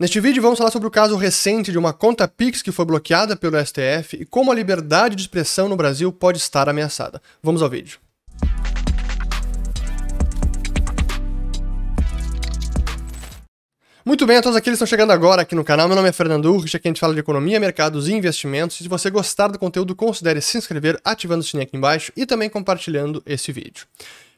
Neste vídeo vamos falar sobre o caso recente de uma conta Pix que foi bloqueada pelo STF e como a liberdade de expressão no Brasil pode estar ameaçada. Vamos ao vídeo. Muito bem, a todos aqueles que estão chegando agora aqui no canal, meu nome é Fernando Urrich, aqui a gente fala de economia, mercados e investimentos. E se você gostar do conteúdo, considere se inscrever ativando o sininho aqui embaixo e também compartilhando esse vídeo.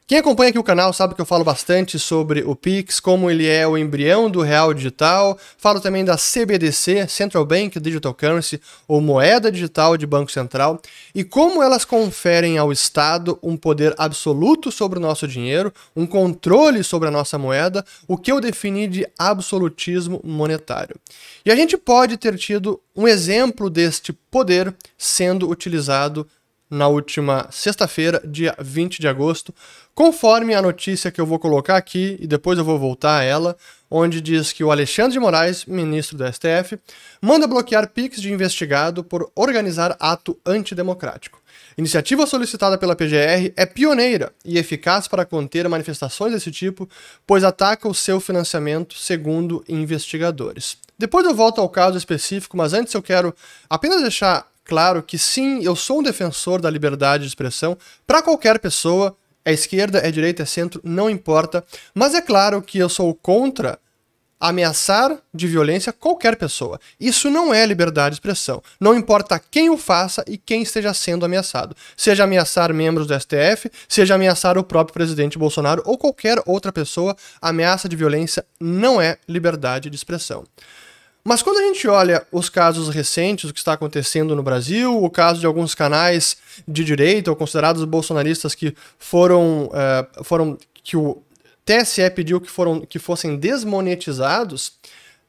Quem acompanha aqui o canal sabe que eu falo bastante sobre o Pix, como ele é o embrião do real digital. Falo também da CBDC, Central Bank Digital Currency, ou moeda digital de Banco Central, e como elas conferem ao Estado um poder absoluto sobre o nosso dinheiro, um controle sobre a nossa moeda, o que eu defini de absolutismo monetário. E a gente pode ter tido um exemplo deste poder sendo utilizado na última sexta-feira, dia 20 de agosto, conforme a notícia que eu vou colocar aqui e depois eu vou voltar a ela, onde diz que o Alexandre de Moraes, ministro do STF, manda bloquear PIX de investigado por organizar ato antidemocrático. Iniciativa solicitada pela PGR é pioneira e eficaz para conter manifestações desse tipo, pois ataca o seu financiamento, segundo investigadores. Depois eu volto ao caso específico, mas antes eu quero apenas deixar claro que sim, eu sou um defensor da liberdade de expressão para qualquer pessoa, é esquerda, é direita, é centro, não importa, mas é claro que eu sou contra ameaçar de violência qualquer pessoa. Isso não é liberdade de expressão. Não importa quem o faça e quem esteja sendo ameaçado. Seja ameaçar membros do STF, seja ameaçar o próprio presidente Bolsonaro ou qualquer outra pessoa, ameaça de violência não é liberdade de expressão. Mas quando a gente olha os casos recentes, o que está acontecendo no Brasil, o caso de alguns canais de direita ou considerados bolsonaristas que foram, uh, foram que o TSE pediu que, foram, que fossem desmonetizados,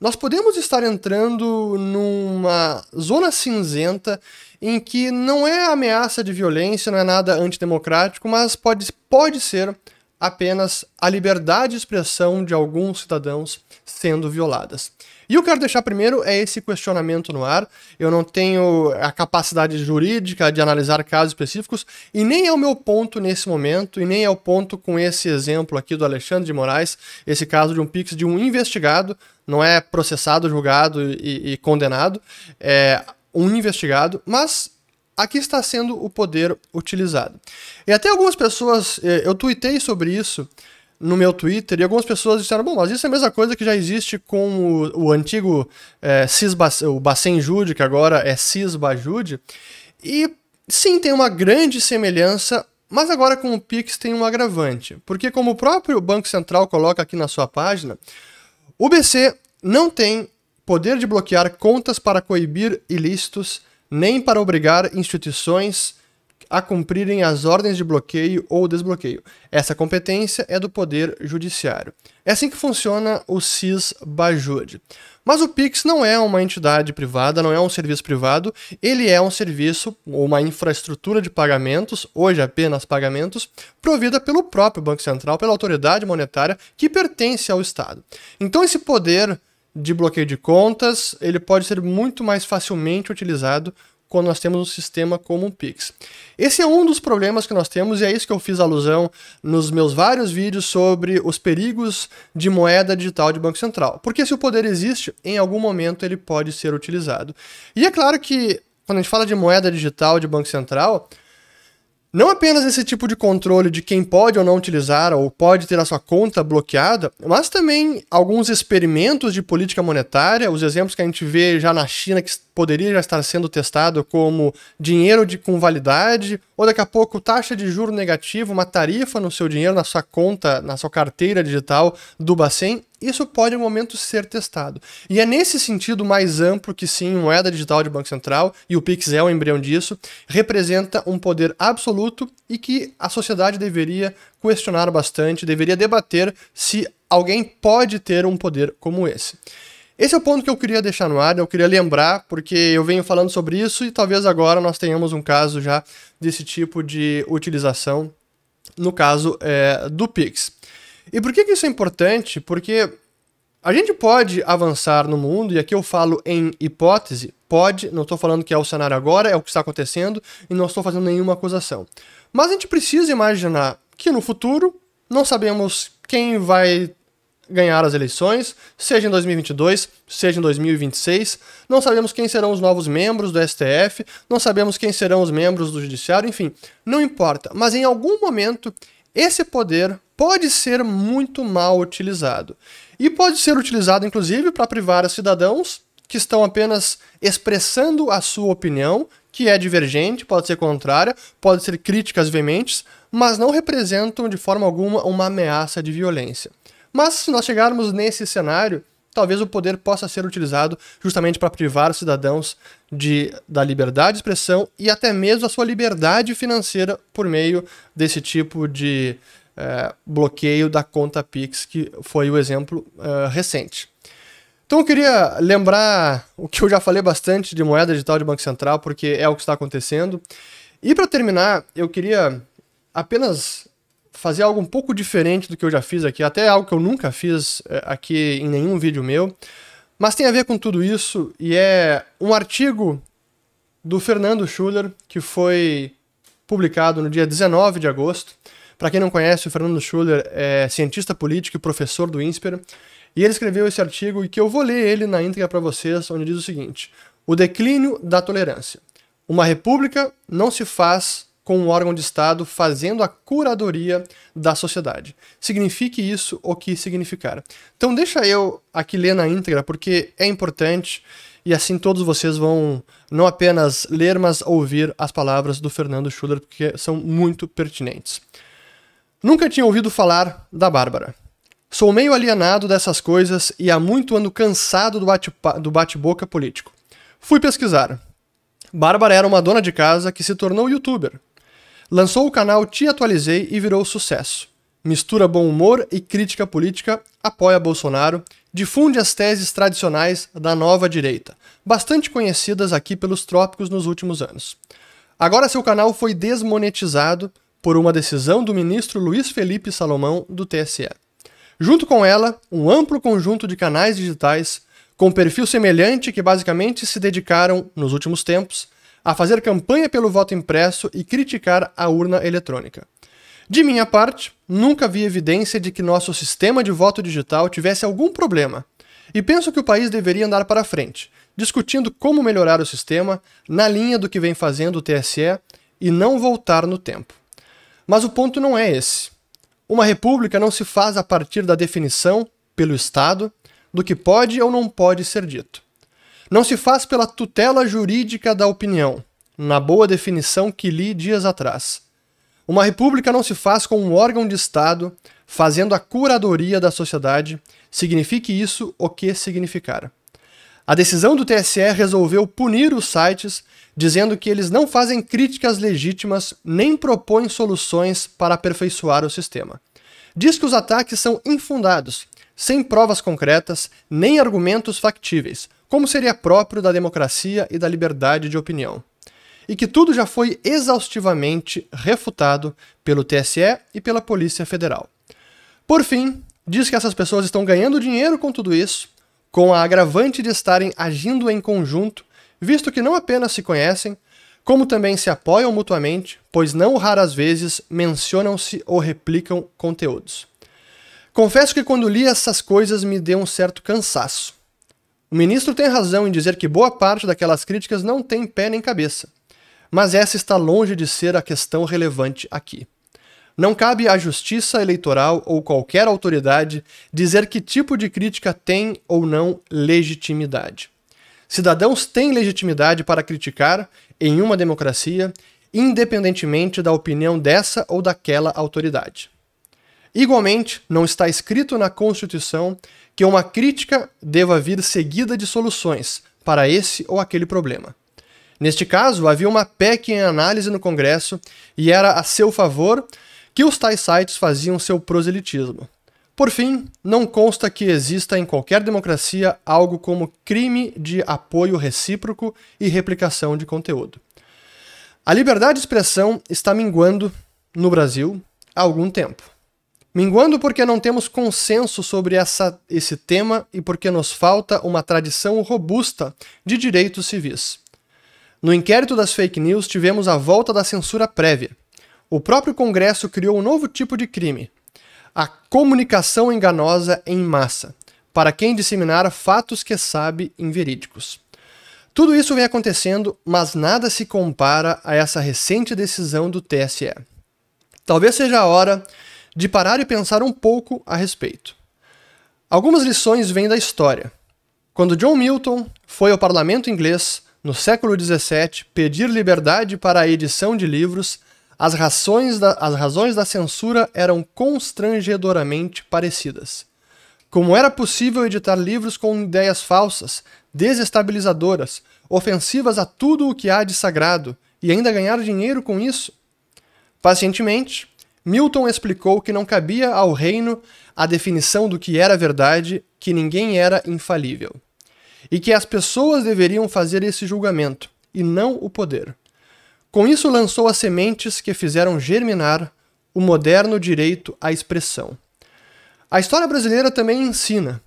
nós podemos estar entrando numa zona cinzenta em que não é ameaça de violência, não é nada antidemocrático, mas pode, pode ser apenas a liberdade de expressão de alguns cidadãos sendo violadas. E o que eu quero deixar primeiro é esse questionamento no ar. Eu não tenho a capacidade jurídica de analisar casos específicos e nem é o meu ponto nesse momento, e nem é o ponto com esse exemplo aqui do Alexandre de Moraes, esse caso de um Pix de um investigado, não é processado, julgado e, e condenado, é um investigado, mas aqui está sendo o poder utilizado. E até algumas pessoas, eh, eu tuitei sobre isso no meu Twitter e algumas pessoas disseram: bom, mas isso é a mesma coisa que já existe com o, o antigo é, eh, Cisba, o Bacen Jude, que agora é Cisba Jude. E sim, tem uma grande semelhança, mas agora com o Pix tem um agravante, porque como o próprio Banco Central coloca aqui na sua página, o BC não tem poder de bloquear contas para coibir ilícitos, nem para obrigar instituições a cumprirem as ordens de bloqueio ou desbloqueio. Essa competência é do Poder Judiciário. É assim que funciona o CIS Bajud. Mas o Pix não é uma entidade privada, não é um serviço privado, ele é um serviço ou uma infraestrutura de pagamentos, hoje apenas pagamentos, provida pelo próprio Banco Central, pela autoridade monetária que pertence ao Estado. Então esse poder de bloqueio de contas, ele pode ser muito mais facilmente utilizado quando nós temos um sistema como o Pix. Esse é um dos problemas que nós temos e é isso que eu fiz alusão nos meus vários vídeos sobre os perigos de moeda digital de Banco Central. Porque se o poder existe, em algum momento ele pode ser utilizado. E é claro que quando a gente fala de moeda digital de Banco Central, não apenas esse tipo de controle de quem pode ou não utilizar ou pode ter a sua conta bloqueada, mas também alguns experimentos de política monetária, os exemplos que a gente vê já na China que poderia já estar sendo testado como dinheiro de, com validade, ou daqui a pouco taxa de juro negativo, uma tarifa no seu dinheiro, na sua conta, na sua carteira digital do Bacen, isso pode, em momento, ser testado. E é nesse sentido mais amplo que, sim, moeda digital de Banco Central, e o Pix é o embrião disso, representa um poder absoluto e que a sociedade deveria questionar bastante, deveria debater se alguém pode ter um poder como esse. Esse é o ponto que eu queria deixar no ar, eu queria lembrar, porque eu venho falando sobre isso e talvez agora nós tenhamos um caso já desse tipo de utilização, no caso é, do Pix. E por que, que isso é importante? Porque a gente pode avançar no mundo, e aqui eu falo em hipótese, pode, não estou falando que é o cenário agora, é o que está acontecendo, e não estou fazendo nenhuma acusação. Mas a gente precisa imaginar que no futuro não sabemos quem vai ganhar as eleições, seja em 2022, seja em 2026. Não sabemos quem serão os novos membros do STF, não sabemos quem serão os membros do Judiciário, enfim, não importa. Mas em algum momento esse poder pode ser muito mal utilizado. E pode ser utilizado, inclusive, para privar cidadãos que estão apenas expressando a sua opinião, que é divergente, pode ser contrária, pode ser críticas veementes, mas não representam de forma alguma uma ameaça de violência. Mas se nós chegarmos nesse cenário, talvez o poder possa ser utilizado justamente para privar os cidadãos de, da liberdade de expressão e até mesmo a sua liberdade financeira por meio desse tipo de é, bloqueio da conta Pix, que foi o exemplo é, recente. Então eu queria lembrar o que eu já falei bastante de moeda digital de Banco Central, porque é o que está acontecendo. E para terminar, eu queria apenas fazer algo um pouco diferente do que eu já fiz aqui, até algo que eu nunca fiz eh, aqui em nenhum vídeo meu, mas tem a ver com tudo isso e é um artigo do Fernando Schuller que foi publicado no dia 19 de agosto. Para quem não conhece, o Fernando Schuller é cientista político e professor do INSPER, e ele escreveu esse artigo e que eu vou ler ele na íntegra para vocês, onde diz o seguinte: O declínio da tolerância. Uma república não se faz com um órgão de Estado fazendo a curadoria da sociedade. Signifique isso o que significar. Então deixa eu aqui ler na íntegra, porque é importante e assim todos vocês vão não apenas ler, mas ouvir as palavras do Fernando Schuller, porque são muito pertinentes. Nunca tinha ouvido falar da Bárbara. Sou meio alienado dessas coisas e há muito ano cansado do bate-boca do bate político. Fui pesquisar. Bárbara era uma dona de casa que se tornou youtuber, Lançou o canal Te Atualizei e virou sucesso. Mistura bom humor e crítica política, apoia Bolsonaro, difunde as teses tradicionais da nova direita, bastante conhecidas aqui pelos trópicos nos últimos anos. Agora seu canal foi desmonetizado por uma decisão do ministro Luiz Felipe Salomão do TSE. Junto com ela, um amplo conjunto de canais digitais com perfil semelhante que basicamente se dedicaram, nos últimos tempos, a fazer campanha pelo voto impresso e criticar a urna eletrônica. De minha parte, nunca vi evidência de que nosso sistema de voto digital tivesse algum problema. E penso que o país deveria andar para frente, discutindo como melhorar o sistema na linha do que vem fazendo o TSE e não voltar no tempo. Mas o ponto não é esse. Uma república não se faz a partir da definição, pelo Estado, do que pode ou não pode ser dito. Não se faz pela tutela jurídica da opinião, na boa definição que li dias atrás. Uma república não se faz com um órgão de Estado fazendo a curadoria da sociedade, signifique isso o que significar. A decisão do TSE resolveu punir os sites, dizendo que eles não fazem críticas legítimas nem propõem soluções para aperfeiçoar o sistema. Diz que os ataques são infundados, sem provas concretas nem argumentos factíveis, como seria próprio da democracia e da liberdade de opinião, e que tudo já foi exaustivamente refutado pelo TSE e pela Polícia Federal. Por fim, diz que essas pessoas estão ganhando dinheiro com tudo isso, com a agravante de estarem agindo em conjunto, visto que não apenas se conhecem, como também se apoiam mutuamente, pois não raras vezes mencionam-se ou replicam conteúdos. Confesso que quando li essas coisas me deu um certo cansaço. O ministro tem razão em dizer que boa parte daquelas críticas não tem pé nem cabeça. Mas essa está longe de ser a questão relevante aqui. Não cabe à Justiça Eleitoral ou qualquer autoridade dizer que tipo de crítica tem ou não legitimidade. Cidadãos têm legitimidade para criticar, em uma democracia, independentemente da opinião dessa ou daquela autoridade. Igualmente, não está escrito na Constituição que uma crítica deva vir seguida de soluções para esse ou aquele problema. Neste caso, havia uma PEC em análise no Congresso e era a seu favor que os tais sites faziam seu proselitismo. Por fim, não consta que exista em qualquer democracia algo como crime de apoio recíproco e replicação de conteúdo. A liberdade de expressão está minguando no Brasil há algum tempo. Minguando porque não temos consenso sobre essa, esse tema e porque nos falta uma tradição robusta de direitos civis. No inquérito das fake news, tivemos a volta da censura prévia. O próprio Congresso criou um novo tipo de crime: a comunicação enganosa em massa, para quem disseminar fatos que sabe inverídicos. Tudo isso vem acontecendo, mas nada se compara a essa recente decisão do TSE. Talvez seja a hora de parar e pensar um pouco a respeito. Algumas lições vêm da história. Quando John Milton foi ao parlamento inglês, no século XVII, pedir liberdade para a edição de livros, as, da, as razões da censura eram constrangedoramente parecidas. Como era possível editar livros com ideias falsas, desestabilizadoras, ofensivas a tudo o que há de sagrado e ainda ganhar dinheiro com isso? Pacientemente, Milton explicou que não cabia ao reino a definição do que era verdade, que ninguém era infalível, e que as pessoas deveriam fazer esse julgamento, e não o poder. Com isso, lançou as sementes que fizeram germinar o moderno direito à expressão. A história brasileira também ensina.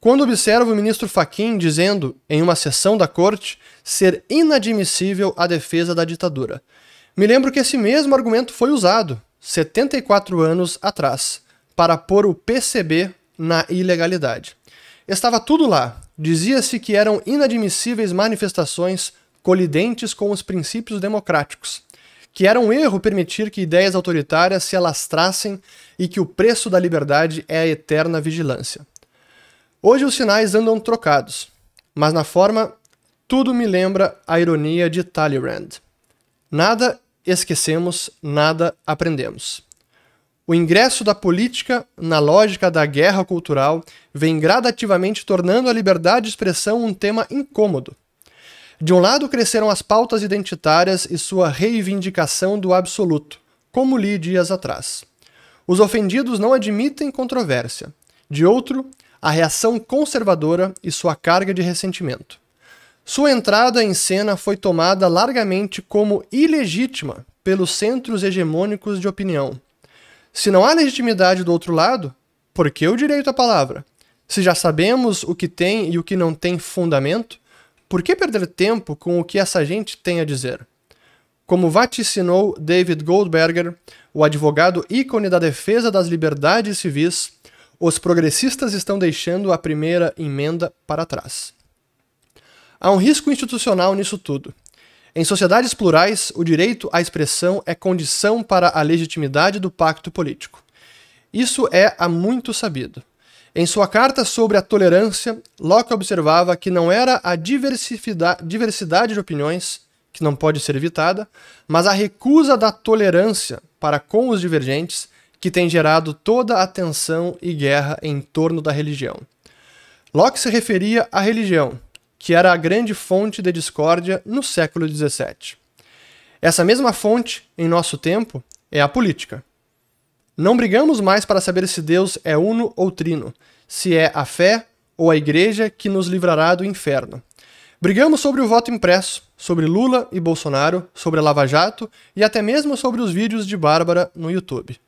Quando observo o ministro Faquim dizendo, em uma sessão da corte, ser inadmissível a defesa da ditadura. Me lembro que esse mesmo argumento foi usado 74 anos atrás para pôr o PCB na ilegalidade. Estava tudo lá. Dizia-se que eram inadmissíveis manifestações colidentes com os princípios democráticos, que era um erro permitir que ideias autoritárias se alastrassem e que o preço da liberdade é a eterna vigilância. Hoje os sinais andam trocados, mas na forma tudo me lembra a ironia de Talleyrand. Nada esquecemos, nada aprendemos. O ingresso da política na lógica da guerra cultural vem gradativamente tornando a liberdade de expressão um tema incômodo. De um lado cresceram as pautas identitárias e sua reivindicação do absoluto, como li dias atrás. Os ofendidos não admitem controvérsia. De outro, a reação conservadora e sua carga de ressentimento. Sua entrada em cena foi tomada largamente como ilegítima pelos centros hegemônicos de opinião. Se não há legitimidade do outro lado, por que o direito à palavra? Se já sabemos o que tem e o que não tem fundamento, por que perder tempo com o que essa gente tem a dizer? Como vaticinou David Goldberger, o advogado ícone da defesa das liberdades civis, os progressistas estão deixando a primeira emenda para trás. Há um risco institucional nisso tudo. Em sociedades plurais, o direito à expressão é condição para a legitimidade do pacto político. Isso é há muito sabido. Em sua carta sobre a tolerância, Locke observava que não era a diversidade de opiniões que não pode ser evitada, mas a recusa da tolerância para com os divergentes que tem gerado toda a tensão e guerra em torno da religião. Locke se referia à religião, que era a grande fonte de discórdia no século XVII. Essa mesma fonte, em nosso tempo, é a política. Não brigamos mais para saber se Deus é uno ou trino, se é a fé ou a igreja que nos livrará do inferno. Brigamos sobre o voto impresso, sobre Lula e Bolsonaro, sobre a Lava Jato e até mesmo sobre os vídeos de Bárbara no YouTube.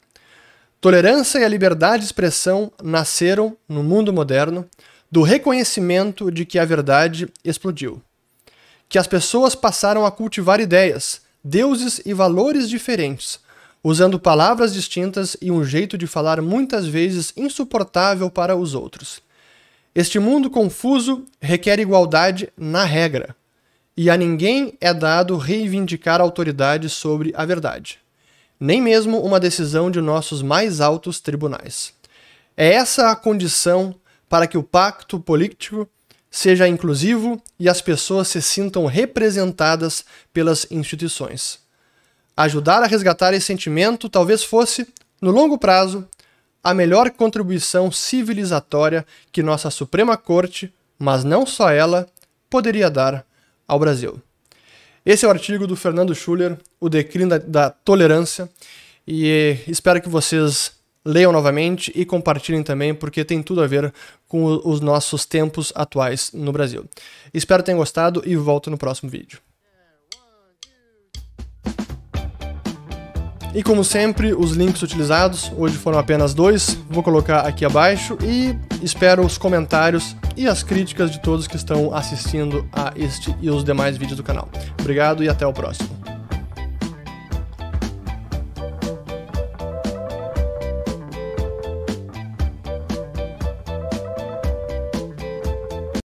Tolerância e a liberdade de expressão nasceram, no mundo moderno, do reconhecimento de que a verdade explodiu. Que as pessoas passaram a cultivar ideias, deuses e valores diferentes, usando palavras distintas e um jeito de falar muitas vezes insuportável para os outros. Este mundo confuso requer igualdade na regra, e a ninguém é dado reivindicar autoridade sobre a verdade, nem mesmo uma decisão de nossos mais altos tribunais. É essa a condição para que o pacto político seja inclusivo e as pessoas se sintam representadas pelas instituições. Ajudar a resgatar esse sentimento talvez fosse, no longo prazo, a melhor contribuição civilizatória que nossa Suprema Corte, mas não só ela, poderia dar ao Brasil. Esse é o artigo do Fernando Schuller, O Declínio da, da Tolerância, e espero que vocês leiam novamente e compartilhem também, porque tem tudo a ver com os nossos tempos atuais no Brasil. Espero que tenham gostado e volto no próximo vídeo. E como sempre, os links utilizados, hoje foram apenas dois, vou colocar aqui abaixo e espero os comentários e as críticas de todos que estão assistindo a este e os demais vídeos do canal. Obrigado e até o próximo.